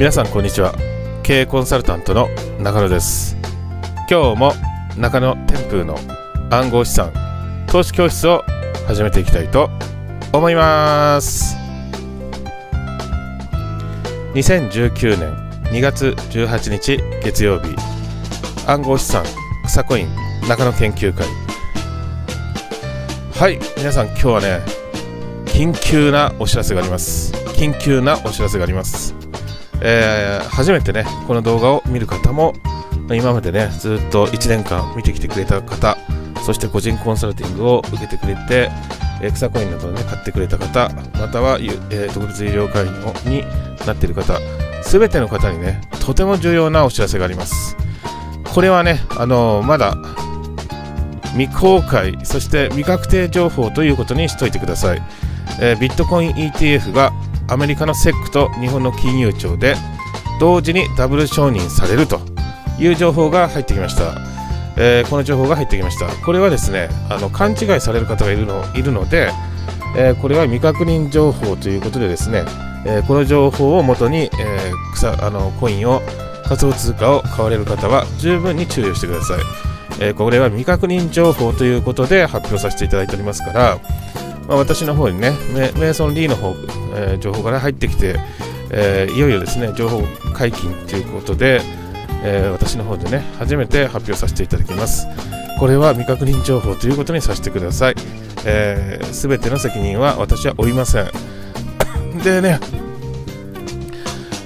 皆さんこんにちは経営コンサルタントの中野です今日も中野天風の暗号資産投資教室を始めていきたいと思います2019年2月18日月曜日暗号資産草コイン中野研究会はい皆さん今日はね緊急なお知らせがあります緊急なお知らせがありますえー、初めてねこの動画を見る方も今までねずっと1年間見てきてくれた方そして個人コンサルティングを受けてくれて、え草コインなどを、ね、買ってくれた方または、えー、特別医療会員になっている方全ての方にねとても重要なお知らせがありますこれはね、あのー、まだ未公開そして未確定情報ということにしておいてください、えー、ビットコイン ETF がアメリカのセックと日本の金融庁で同時にダブル承認されるという情報が入ってきました、えー、この情報が入ってきましたこれはですねあの勘違いされる方がいるのいるので、えー、これは未確認情報ということでですね、えー、この情報をもとに、えー、草あのコインを仮想通貨を買われる方は十分に注意をしてください、えこれは未確認情報ということで発表させていただいておりますからまあ、私の方にね、メイソン・リーの方、えー、情報から入ってきて、えー、いよいよですね、情報解禁ということで、えー、私の方でね、初めて発表させていただきます。これは未確認情報ということにさせてください。す、えー、べ、ての責任は私は負いません。でね、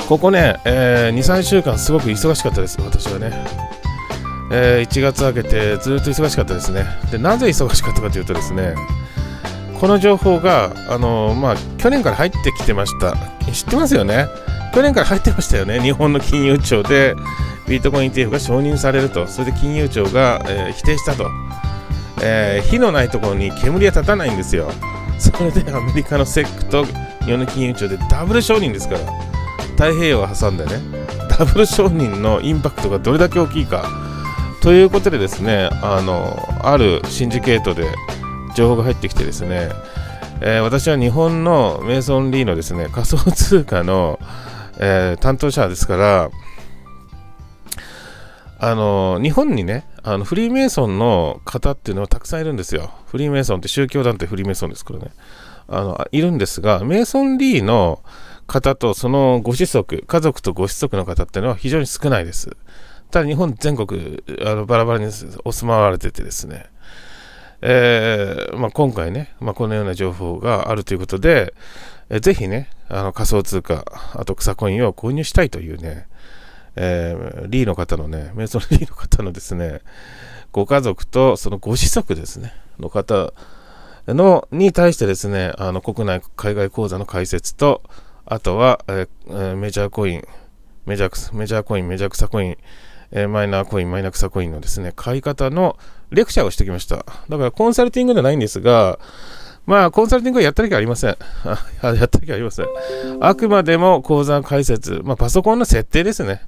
ここね、えー、2、3週間すごく忙しかったです、私はね。えー、1月明けてずっと忙しかったですね。で、なぜ忙しかったかというとですね、この情報が、あのまあ、去年から入ってきてました。知ってますよね去年から入ってましたよね。日本の金融庁で、ビートコイン ETF が承認されると。それで金融庁が、えー、否定したと。えー、火のないところに煙は立たないんですよ。それでアメリカのセックと日本の金融庁でダブル承認ですから。太平洋を挟んでね。ダブル承認のインパクトがどれだけ大きいか。ということでですね、あの、あるシンジケートで、情報が入ってきてですね、えー、私は日本のメイソン・リーのですね仮想通貨の、えー、担当者ですからあの日本にねあのフリーメイソンの方っていうのはたくさんいるんですよフリーメイソンって宗教団体フリーメイソンですからねあのいるんですがメイソン・リーの方とそのご子息家族とご子息の方っていうのは非常に少ないですただ日本全国あのバラバラにお住まわれててですねえー、まあ、今回ね、まあ、このような情報があるということで、えー、ぜひね、あの仮想通貨、あと草コインを購入したいというね、えー、リーの方のね、メ想のリーの方のですね、ご家族とそのご子息ですね、の方のに対してですね、あの国内、海外口座の開設と、あとは、えー、メジャーコイン、メジャー、メジャーコイン、メジャー草コイン、えマイナーコイン、マイナー草コインのですね、買い方のレクチャーをしてきました。だからコンサルティングではないんですが、まあ、コンサルティングはやったりきありません。やったりきありません。あくまでも講座解説、まあ、パソコンの設定ですね。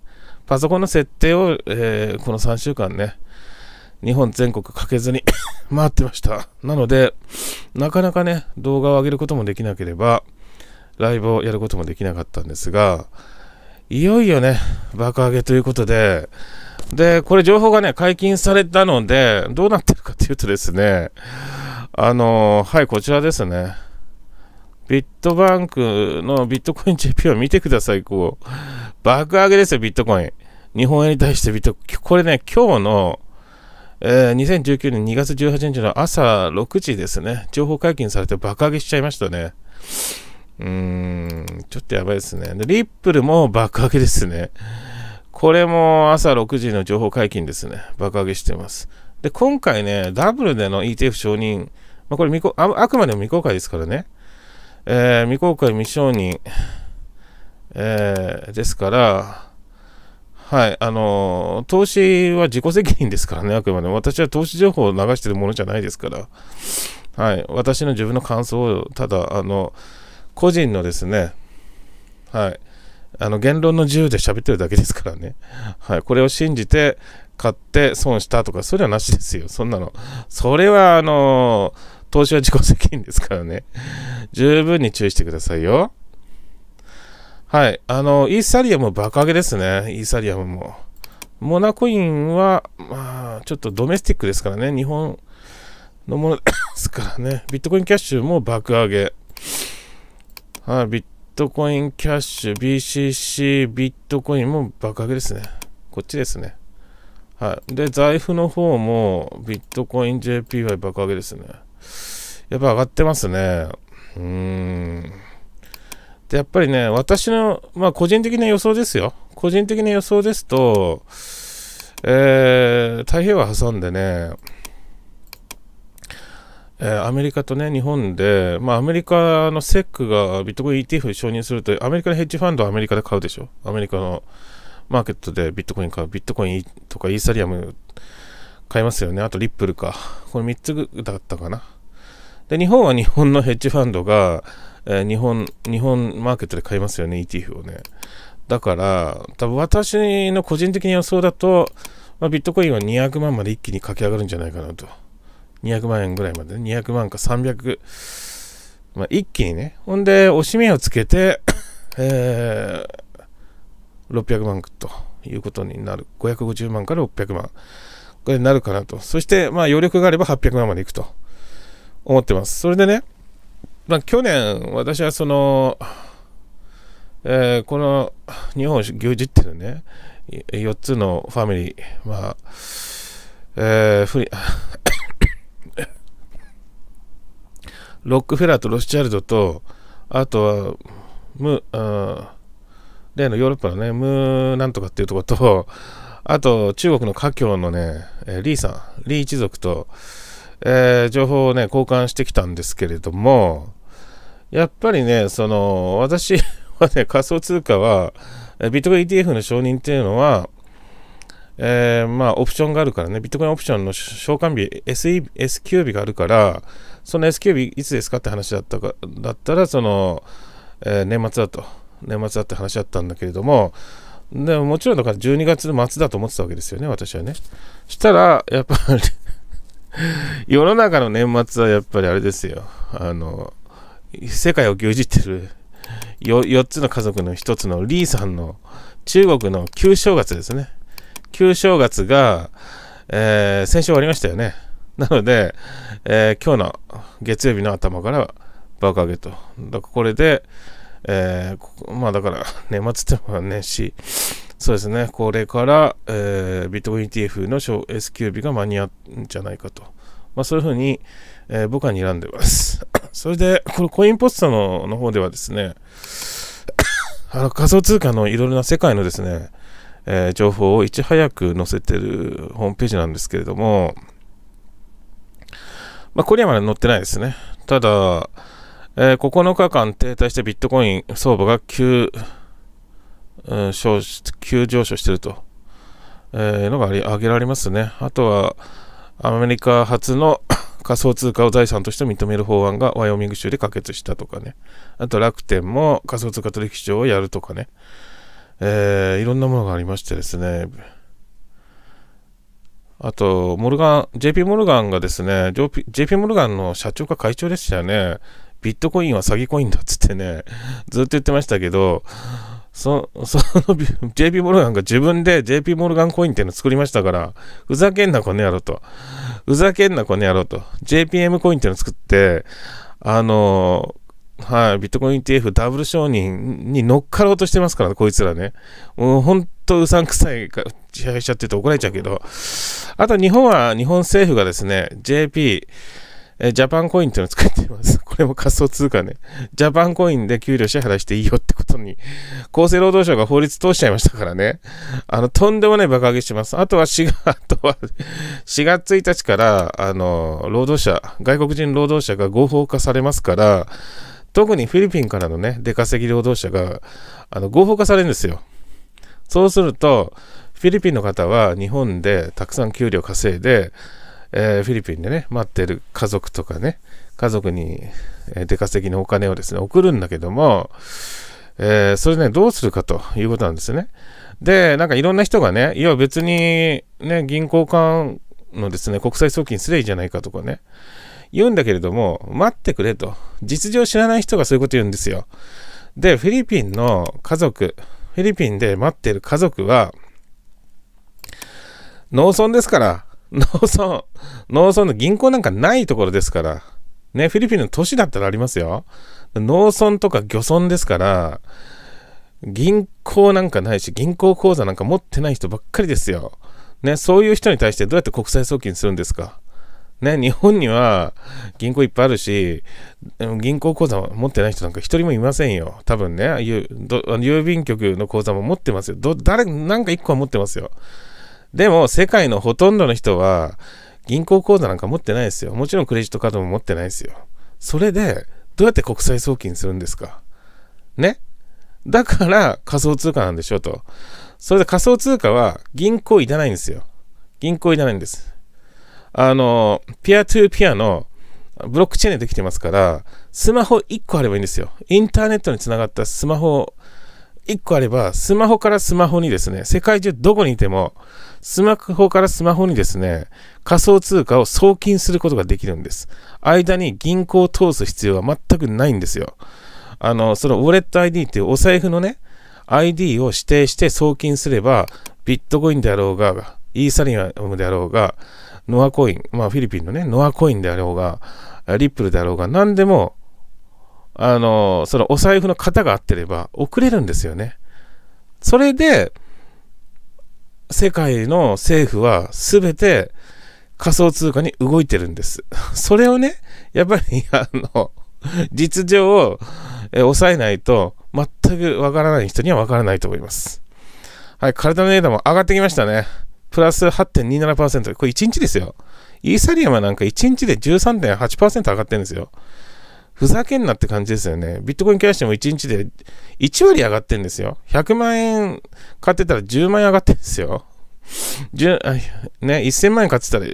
パソコンの設定を、えー、この3週間ね、日本全国かけずに 回ってました。なので、なかなかね、動画を上げることもできなければ、ライブをやることもできなかったんですが、いよいよね、爆上げということで、で、これ情報がね、解禁されたので、どうなってるかというとですね、あの、はい、こちらですね。ビットバンクのビットコイン JP を見てください、こう。爆上げですよ、ビットコイン。日本円に対してビット、これね、今日の、えー、2019年2月18日の朝6時ですね、情報解禁されて爆上げしちゃいましたね。ちょっとやばいですね。で、リップルも爆上げですね。これも朝6時の情報解禁ですね。爆上げしてます。で、今回ね、ダブルでの ETF 承認、まあ、これ未あ、あくまでも未公開ですからね。えー、未公開未承認、えー、ですから、はい、あのー、投資は自己責任ですからね、あくまで私は投資情報を流してるものじゃないですから、はい、私の自分の感想を、ただ、あの、個人のですね、はい、あの言論の自由で喋ってるだけですからね、はい、これを信じて買って損したとか、それはなしですよ、そんなの。それは、あの、投資は自己責任ですからね、十分に注意してくださいよ。はい、あの、イーサリアム爆上げですね、イーサリアムも。モナコインは、まあ、ちょっとドメスティックですからね、日本のものですからね、ビットコインキャッシュも爆上げ。あビットコインキャッシュ、BCC、ビットコインも爆上げですね。こっちですね。はい。で、財布の方もビットコイン JPY 爆上げですね。やっぱ上がってますね。うーん。で、やっぱりね、私の、まあ個人的な予想ですよ。個人的な予想ですと、えー、太平洋挟んでね、えー、アメリカとね、日本で、まあ、アメリカのセックがビットコイン ETF に承認すると、アメリカのヘッジファンドはアメリカで買うでしょ。アメリカのマーケットでビットコイン買う。ビットコインとかイーサリアム買いますよね。あとリップルか。これ3つだったかな。で、日本は日本のヘッジファンドが、えー、日本、日本マーケットで買いますよね、ETF をね。だから、多分私の個人的な予想だと、まあ、ビットコインは200万まで一気に駆け上がるんじゃないかなと。200万円ぐらいまで、ね、200万か300、まあ、一気にね。ほんで、おしめをつけて、えー、600万ということになる。550万から600万。これになるかなと。そして、まあ、余力があれば800万までいくと思ってます。それでね、まあ、去年、私はその、えー、この日本を牛耳ってるね、4つのファミリー、まあ、えー、フリロックフェラーとロスチャルドと、あとは、ム、あ例のヨーロッパのね、ムなんとかっていうとこと、あと中国の華僑のね、リーさん、リー一族と、えー、情報をね、交換してきたんですけれども、やっぱりね、その、私 はね、仮想通貨は、ビットコイン ETF の承認っていうのは、えー、まあ、オプションがあるからね、ビットコインオプションの償還日、s SQ 日があるから、その S q 日いつですかって話だったかだったらその、えー、年末だと年末だって話だったんだけれどもでももちろんだから12月の末だと思ってたわけですよね私はねしたらやっぱり 世の中の年末はやっぱりあれですよあの世界を牛耳ってる4つの家族の1つのリーさんの中国の旧正月ですね旧正月が、えー、先週終わりましたよね なので、えー、今日の月曜日の頭から爆上げと。だからこれで、えー、ここまあだから 年末ってもねし、そうですね、これから、えー、ビットコイン t f の S q 日が間に合うんじゃないかと。まあそういうふうに、えー、僕は睨んでます。それで、このコインポストのの方ではですね、あの仮想通貨のいろいろな世界のですね、えー、情報をいち早く載せてるホームページなんですけれども、まあ、これはまだ載ってないですね。ただ、えー、9日間停滞してビットコイン相場が急、うん、上急上昇していると、えー、のがあり挙げられますね。あとは、アメリカ初の 仮想通貨を財産として認める法案がワイオミング州で可決したとかね。あと楽天も仮想通貨取引所をやるとかね。えー、いろんなものがありましてですね。あと、モルガン、JP モルガンがですね、JP モルガンの社長か会長でしたよね。ビットコインは詐欺コインだっつってね、ずっと言ってましたけど、そその JP モルガンが自分で JP モルガンコインっていうのを作りましたから、ふざけんなこの野郎と、ふざけんなこの野郎と、JPM コインっていうのを作って、あのはい、ビットコイン t f ダブル承認に乗っかろうとしてますから、ね、こいつらね。もう本とうさんくさい支配者って言うと怒られちゃうけど、あと日本は日本政府がですね、JP、えジャパンコインっていうのを使っています。これも仮想通貨ね。ジャパンコインで給料支払いしていいよってことに、厚生労働省が法律通しちゃいましたからね。あの、とんでもない爆上げしてます。あとは4月、あとは4月1日から、あの、労働者、外国人労働者が合法化されますから、特にフィリピンからのね、出稼ぎ労働者が、あの、合法化されるんですよ。そうすると、フィリピンの方は日本でたくさん給料稼いで、えー、フィリピンでね、待ってる家族とかね、家族に、え出稼ぎのお金をですね、送るんだけども、えー、それね、どうするかということなんですね。で、なんかいろんな人がね、いや別にね、銀行間のですね、国際送金すればいいじゃないかとかね、言うんだけれども、待ってくれと。実情知らない人がそういうこと言うんですよ。で、フィリピンの家族、フィリピンで待ってる家族は、農村ですから、農村、農村の銀行なんかないところですから、ね、フィリピンの都市だったらありますよ。農村とか漁村ですから、銀行なんかないし、銀行口座なんか持ってない人ばっかりですよ。ね、そういう人に対してどうやって国際送金するんですかね、日本には銀行いっぱいあるし、銀行口座持ってない人なんか一人もいませんよ。多分ね、郵便局の口座も持ってますよ。ど誰、なんか一個は持ってますよ。でも、世界のほとんどの人は、銀行口座なんか持ってないですよ。もちろんクレジットカードも持ってないですよ。それで、どうやって国際送金するんですかねだから仮想通貨なんでしょと。それで仮想通貨は銀行いらないんですよ。銀行いらないんです。あの、ピアトゥーピアのブロックチェーンでできてますから、スマホ1個あればいいんですよ。インターネットにつながったスマホ1個あれば、スマホからスマホにですね、世界中どこにいても、スマホからスマホにですね、仮想通貨を送金することができるんです。間に銀行を通す必要は全くないんですよ。あの、そのウォレット ID っていうお財布のね、ID を指定して送金すれば、ビットコインであろうが、イーサリアムであろうが、ノアコイン、まあ、フィリピンのね、ノアコインであろうが、リップルであろうが、何でも、あの、そのお財布の型が合ってれば送れるんですよね。それで、世界の政府は全て仮想通貨に動いてるんです。それをね、やっぱり、あの、実情を抑えないと、全くわからない人にはわからないと思います。はい、体の値段も上がってきましたね。プラス8.27%。これ1日ですよ。イーサリアムなんか1日で13.8%上がってるんですよ。ふざけんなって感じですよね。ビットコインキャッシュも1日で1割上がってるんですよ。100万円買ってたら10万円上がってるんですよ。ね、1000万円買ってたら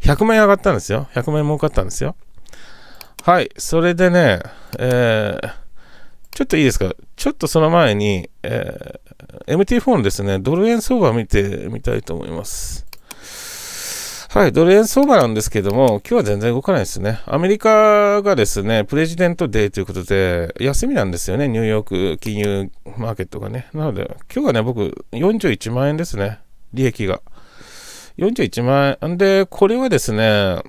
100万円上がったんですよ。100万円儲かったんですよ。はい、それでね、えー、ちょっといいですか。ちょっとその前に、えー、MT4 のですね、ドル円相場見てみたいと思います。はい、ドル円相場なんですけども、今日は全然動かないですね。アメリカがですね、プレジデントデーということで、休みなんですよね、ニューヨーク金融マーケットがね。なので、今日はね、僕、41万円ですね、利益が。41万円。で、これはですね、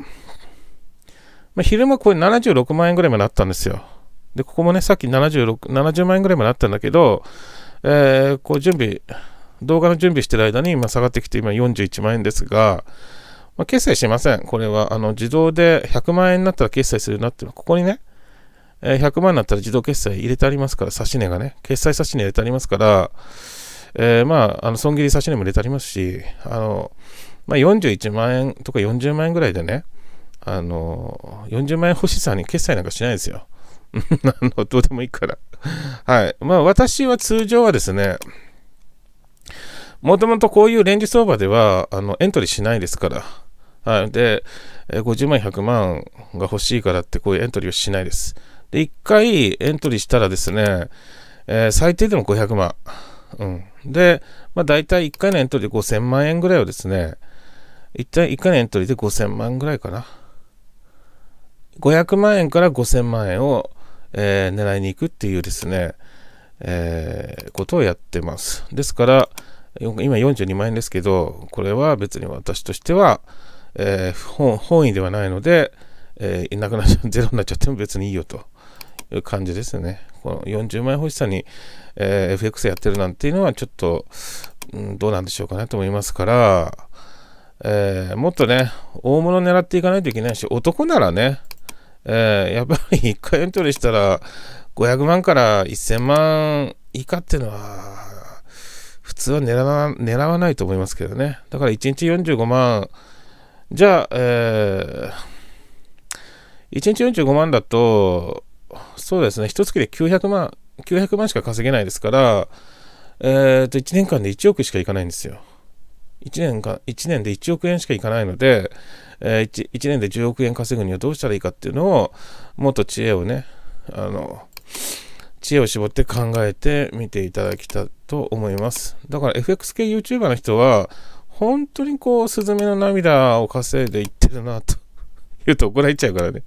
まあ、昼間これ76万円ぐらいまであったんですよ。で、ここもね、さっき76、70万円ぐらいまであったんだけど、えー、こう準備、動画の準備してる間に今下がってきて今41万円ですが、まあ、決済しません。これはあの自動で100万円になったら決済するなっていうのは、ここにね、え100万になったら自動決済入れてありますから、差し値がね、決済差し値入れてありますから、えー、まあ、あの損切り差し値も入れてありますし、あの、まあ、41万円とか40万円ぐらいでね、あの、40万円欲しさに決済なんかしないですよ。あの、どうでもいいから。はい。まあ、私は通常はですね、もともとこういうレンジ相場では、あの、エントリーしないですから。はい。で、50万、100万が欲しいからって、こういうエントリーをしないです。で、1回エントリーしたらですね、えー、最低でも500万。うん。で、まあ、大体1回のエントリーで5000万円ぐらいをですね、一体1回のエントリーで5000万ぐらいかな。500万円から5000万円をえー、狙いに行くっていうですね、えー、ことをやってます。ですから、今42万円ですけど、これは別に私としては、えー、本意ではないので、えいなくなっちゃう、ゼロになっちゃっても別にいいよという感じですね。この40万円欲しさに、え FX やってるなんていうのはちょっと、うん、どうなんでしょうかねと思いますから、えもっとね、大物狙っていかないといけないし、男ならね、えー、やっぱり1回エントリーしたら500万から1000万以下っていうのは普通は狙わないと思いますけどね。だから1日45万、じゃあ、えー、1日45万だと、そうですね、一月で900万、900万しか稼げないですから、えー、と、1年間で1億しかいかないんですよ。1年か、1年で1億円しかいかないので、え 1, 1年で10億円稼ぐにはどうしたらいいかっていうのを、もっと知恵をね、あの、知恵を絞って考えてみていただきたと思います。だから FX 系 YouTuber の人は、本当にこう、スズメの涙を稼いでいってるなと。言うと怒られちゃうからね。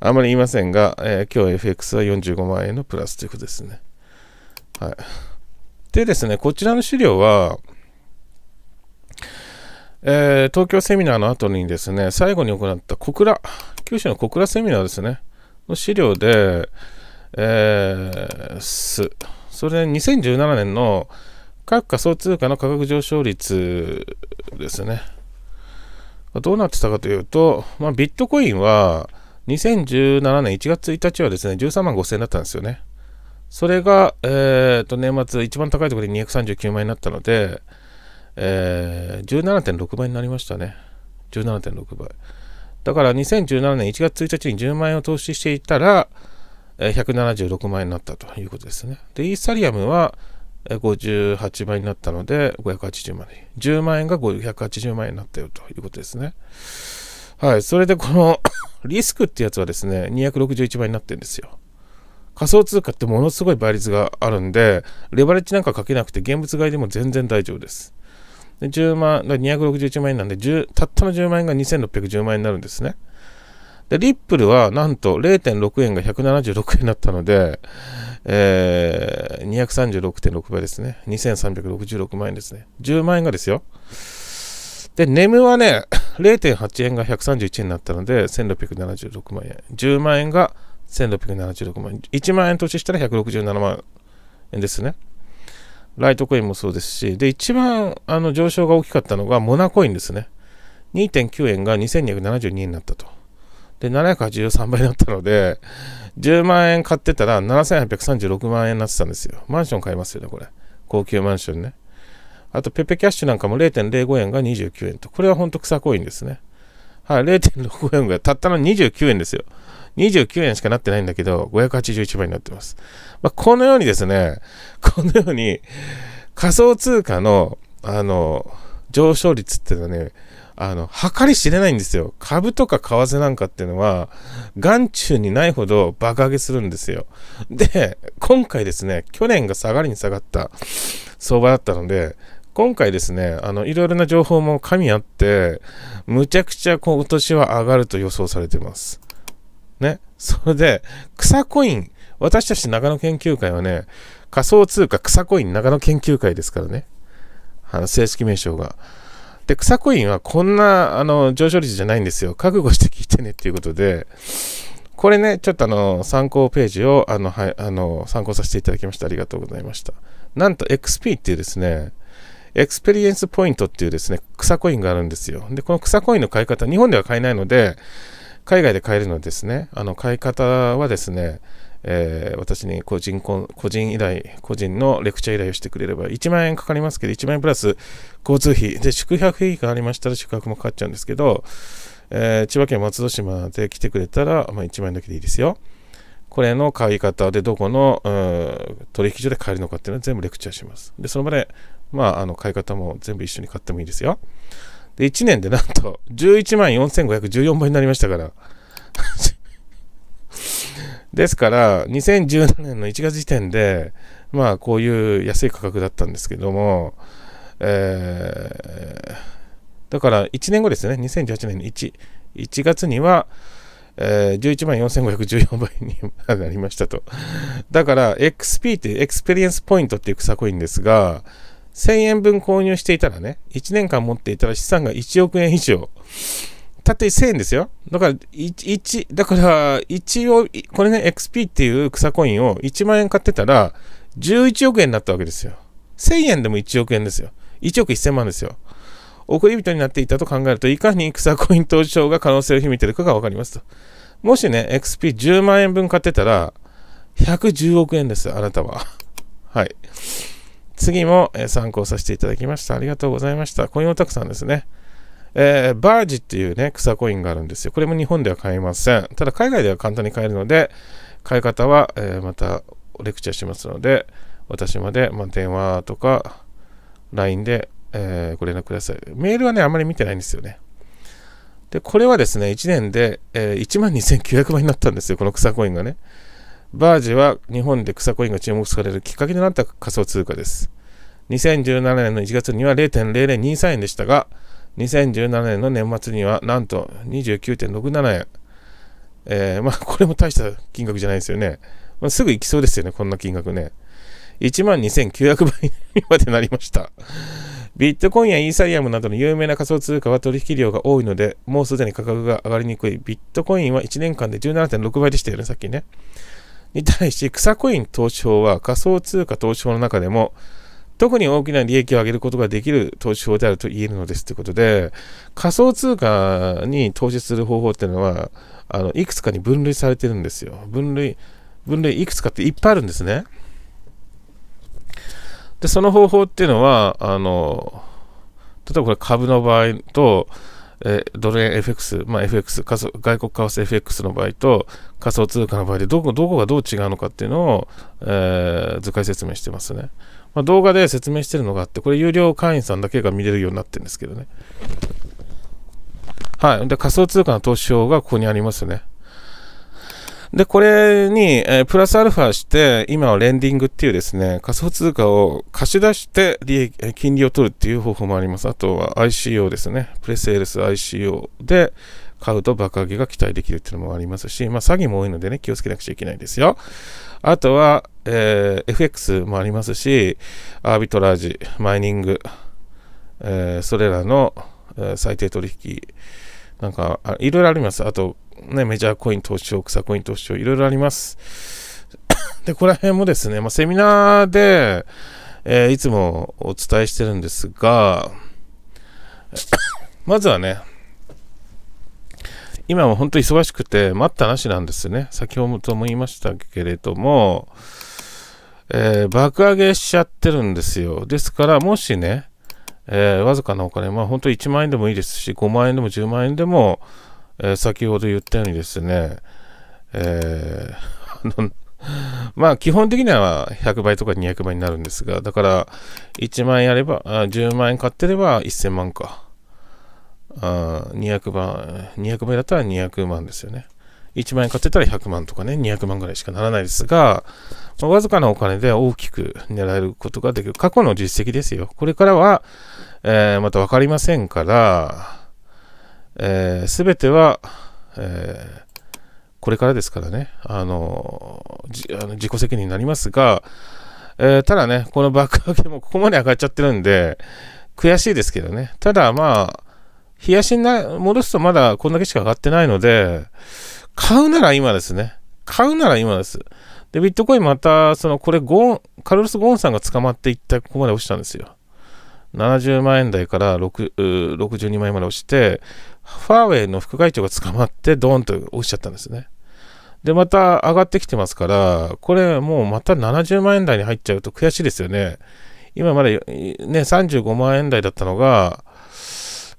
あんまり言いませんが、えー、今日 FX は45万円のプラスということですね。はい。でですね、こちらの資料は、えー、東京セミナーの後にですね、最後に行った小倉、九州の小倉セミナーですね、の資料で、えー、す、それ2017年の各仮想通貨の価格上昇率ですね。どうなってたかというと、まあ、ビットコインは2017年1月1日はですね、13万5000円だったんですよね。それが、えー、と年末一番高いところで239万円になったので、えー、17.6倍になりましたね。17.6倍。だから2017年1月1日に10万円を投資していたら、176万円になったということですね。で、イーサリアムは58倍になったので、580万円。10万円が580万円になったよということですね。はい。それでこの リスクってやつはですね、261倍になってるんですよ。仮想通貨ってものすごい倍率があるんで、レバレッジなんかかけなくて現物買いでも全然大丈夫です。で、10万、だ261万円なんで、たったの10万円が2610万円になるんですね。で、リップルはなんと0.6円が176円だったので、えー、236.6倍ですね。2366万円ですね。10万円がですよ。で、ネムはね、0.8円が131円になったので、1676万円。10万円が1676万円。1万円投資したら167万円ですね。ライトコインもそうですし、で、一番あの上昇が大きかったのがモナコインですね。2.9円が2272円になったと。で、783倍だったので、10万円買ってたら7836万円になってたんですよ。マンション買いますよね、これ。高級マンションね。あと、ペペキャッシュなんかも0.05円が29円と。これは本当草コインですね。はい、0.6円い。たったの29円ですよ。29円しかなってないんだけど、581倍になってます。まあ、このようにですね、このように、仮想通貨の、あの、上昇率っていうのはね、あの、計り知れないんですよ。株とか為替なんかっていうのは、眼中にないほど爆上げするんですよ。で、今回ですね、去年が下がりに下がった相場だったので、今回ですね、あの、いろいろな情報も噛み合って、むちゃくちゃ今年は上がると予想されてます。ね。それで、草コイン。私たち長野研究会はね、仮想通貨草コイン長野研究会ですからね。あの、正式名称が。で、草コインはこんな、あの、上昇率じゃないんですよ。覚悟して聞いてねっていうことで、これね、ちょっとあの、参考ページを、あの、はい、あの、参考させていただきました。ありがとうございました。なんと XP っていうですね、エクスペリエンスポイントっていうですね、草コインがあるんですよ。で、この草コインの買い方、日本では買えないので、海外で買えるのですね、あの買い方はですね、えー、私に個人個人依頼、個人のレクチャー依頼をしてくれれば1万円かかりますけど、1万円プラス交通費、で、宿泊費がありましたら宿泊もかかっちゃうんですけど、えー、千葉県松戸島で来てくれたら、まあ、1万円だけでいいですよ。これの買い方でどこの、取引所で買えるのかっていうのは全部レクチャーします。で、その場で、まあ、あの買い方も全部一緒に買ってもいいですよ。で、1年でなんと11万4514倍になりましたから。ですから、2017年の1月時点で、まあ、こういう安い価格だったんですけども、えー、だから1年後ですね、2018年の 1, 1月には、えー、11万4514倍になりましたと。だから XP ってエクスペリエンスポイントっていう草コインですが、1000円分購入していたらね、1年間持っていたら資産が1億円以上。たって1000円ですよ。だから、1、だから、一応、これね、XP っていう草コインを1万円買ってたら、11億円になったわけですよ。1000円でも1億円ですよ。1億1000万ですよ。送り人になっていたと考えると、いかに草コイン投資商が可能性を秘めてるかがわかりますと。もしね、XP10 万円分買ってたら、110億円です、あなたは。はい。次も、え参考させていただきました。ありがとうございました。コインオタクさんですね。えー、バージっていうね、草コインがあるんですよ。これも日本では買えません。ただ海外では簡単に買えるので、買い方は、えー、またレクチャーしますので、私まで、まあ、電話とか LINE で、えー、ご連絡ください。メールはね、あまり見てないんですよね。で、これはですね、1年で、えー、12,900倍になったんですよ。この草コインがね。バージは日本で草コインが注目されるきっかけとなった仮想通貨です。2017年の1月には0.0023円でしたが、2017年の年末にはなんと29.67円。えー、まあ、これも大した金額じゃないですよね。まあ、すぐ行きそうですよね、こんな金額ね。12,900倍までなりました。ビットコインやイーサリアムなどの有名な仮想通貨は取引量が多いので、もうすでに価格が上がりにくい。ビットコインは1年間で17.6倍でしたよね、さっきね。に対し、草コイン投資法は仮想通貨投資法の中でも、特に大きな利益を上げることができる投資法であると言えるのですということで、仮想通貨に投資する方法っていうのは、あのいくつかに分類されてるんですよ。分類、分類いくつかっていっぱいあるんですね。で、その方法っていうのは、あの、例えばこれ株の場合と、えー、ドル円 FX、まあ、FX 仮想、外国為替 FX の場合と仮想通貨の場合でどこ、どこがどう違うのかっていうのを、えー、図解説明してますね。まあ、動画で説明してるのがあって、これ有料会員さんだけが見れるようになってるんですけどね。はい。で、仮想通貨の投資法がここにありますね。で、これに、えー、プラスアルファして、今はレンディングっていうですね、仮想通貨を貸し出して利益、え金利を取るっていう方法もあります。あとは ICO ですね。プレセールス ICO で買うと爆上げが期待できるっていうのもありますし、まあ詐欺も多いのでね、気をつけなくちゃいけないですよ。あとは、えー、FX もありますし、アービトラージ、マイニング、えそれらの、え最低取引、なんか、いろいろあります。あと、ね、メジャーコイン投資を、草コイン投資を、いろいろあります。で、ここら辺もですね、まあ、セミナーで、えー、いつもお伝えしてるんですが、まずはね、今も本当忙しくて、待ったなしなんですね。先ほども言いましたけれども、えー、爆上げしちゃってるんですよ。ですから、もしね、えー、わずかなお金、まあ、本当1万円でもいいですし、5万円でも10万円でも、えー、先ほど言ったようにですね、えー、まあ、基本的には100倍とか200倍になるんですが、だから、1万円あれば、あ10万円買ってれば1000万か。あ200倍、200倍だったら200万ですよね。1万円買ってたら100万とかね、200万ぐらいしかならないですが、わずかなお金で大きく狙えることができる。過去の実績ですよ。これからは、えー、また分かりませんから、す、えー、べ、ては、えー、これからですからね、あのあの自己責任になりますが、えー、ただね、この爆上げもここまで上がっちゃってるんで、悔しいですけどね。ただまあ、冷やしにな戻すとまだこんだけしか上がってないので、買うなら今ですね。買うなら今です。で、ビットコインまた、その、これ、ゴーン、カルロス・ゴーンさんが捕まっていった、ここまで落ちたんですよ。70万円台から62万円まで落ちて、ファーウェイの副会長が捕まって、ドーンと落ちちゃったんですね。で、また上がってきてますから、これもうまた70万円台に入っちゃうと悔しいですよね。今まだね、35万円台だったのが、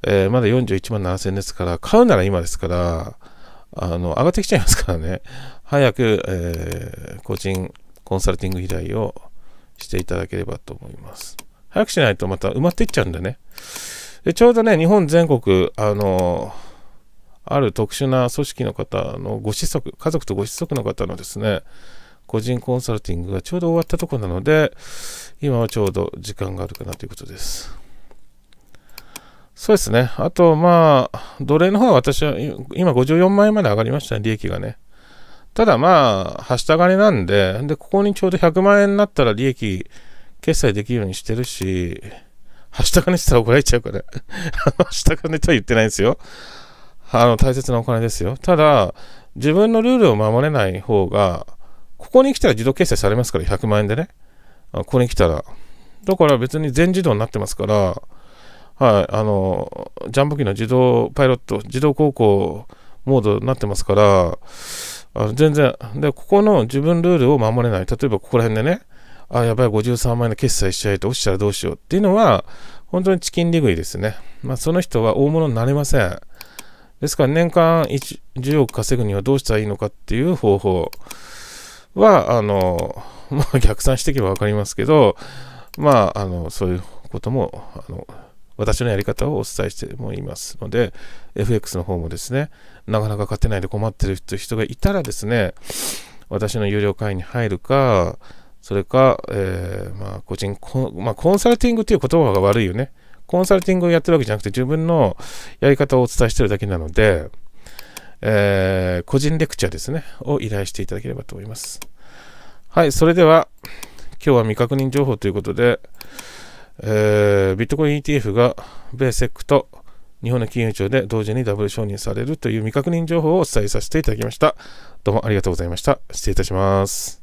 えー、まだ41万7000円ですから、買うなら今ですから、あの、上がってきちゃいますからね。早く、えー、個人コンサルティング依頼をしていただければと思います。早くしないとまた埋まっていっちゃうんでね。でちょうどね、日本全国、あのある特殊な組織の方のご子息、家族とご子息の方のですね、個人コンサルティングがちょうど終わったとこなので、今はちょうど時間があるかなということです。そうですね。あと、まあ、奴隷の方は私は、今54万円まで上がりましたね、利益がね。ただまあ、はした金なんで、で、ここにちょうど100万円になったら利益決済できるようにしてるし、はした金したら怒られちゃうから、はした金とは言ってないんですよ。あの、大切なお金ですよ。ただ、自分のルールを守れない方が、ここに来たら自動決済されますから、100万円でね。ここに来たら。だから別に全自動になってますから、はい、あのジャンプ機の自動パイロット、自動航行モードになってますから、あの全然で、ここの自分ルールを守れない、例えばここら辺でね、あ、やばい、53万円の決済しちゃえと落ちたらどうしようっていうのは、本当にチキン利食いですね。まあ、その人は大物になれません。ですから、年間10億稼ぐにはどうしたらいいのかっていう方法は、あの、まあ、逆算していけば分かりますけど、まあ、あの、そういうことも、あの、私のやり方をお伝えしてもいますので、FX の方もですね、なかなか勝てないで困ってる人がいたらですね、私の有料会員に入るか、それか、えー、まあ、個人コン、まあ、コンサルティングという言葉が悪いよね。コンサルティングをやってるわけじゃなくて、自分のやり方をお伝えしてるだけなので、えー、個人レクチャーですね、を依頼していただければと思います。はい、それでは、今日は未確認情報ということで、えー、ビットコイン ETF が米セックと日本の金融庁で同時にダブル承認されるという未確認情報をお伝えさせていただきました。どうもありがとうございました。失礼いたします。